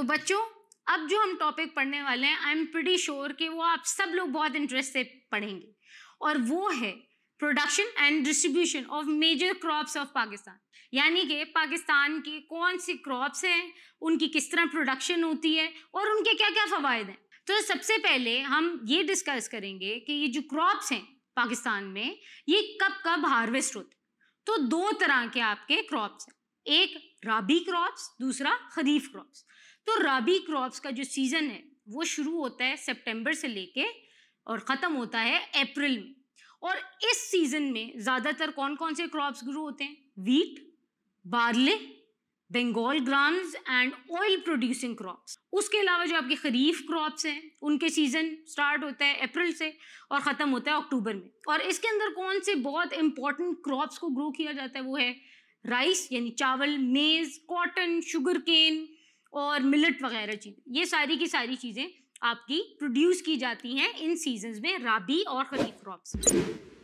तो बच्चों अब जो हम टॉपिक पढ़ने वाले हैं आई एम प्रटी श्योर कि वो आप सब लोग बहुत इंटरेस्ट से पढ़ेंगे और वो है production and distribution of major crops of Pakistan यानी कि पाकिस्तान की कौन सी क्रॉप्स हैं उनकी किस तरह प्रोडक्शन होती है और उनके क्या क्या फ़वाद हैं तो सबसे पहले हम ये डिस्कस करेंगे कि ये जो क्रॉप्स हैं पाकिस्तान में ये कब कब हार्वेस्ट होते तो दो तरह के आपके क्रॉप्स हैं एक राबी क्रॉप्स दूसरा खरीफ क्रॉप्स तो राबी क्रॉप्स का जो सीज़न है वो शुरू होता है सितंबर से लेके और ख़त्म होता है अप्रैल में और इस सीज़न में ज़्यादातर कौन कौन से क्रॉप्स ग्रो होते हैं wheat barley Bengal grams and oil producing crops उसके अलावा जो आपके खरीफ क्रॉप्स हैं उनके सीज़न स्टार्ट होता है अप्रैल से और ख़त्म होता है अक्टूबर में और इसके अंदर कौन से बहुत इंपॉर्टेंट क्रॉप्स को ग्रो किया जाता है वो है राइस यानी चावल मेज़ कॉटन शुगर केन और मिलट वगैरह चीज़ ये सारी की सारी चीज़ें आपकी प्रोड्यूस की जाती हैं इन सीजन्स में राबी और खरीफ क्रॉप्स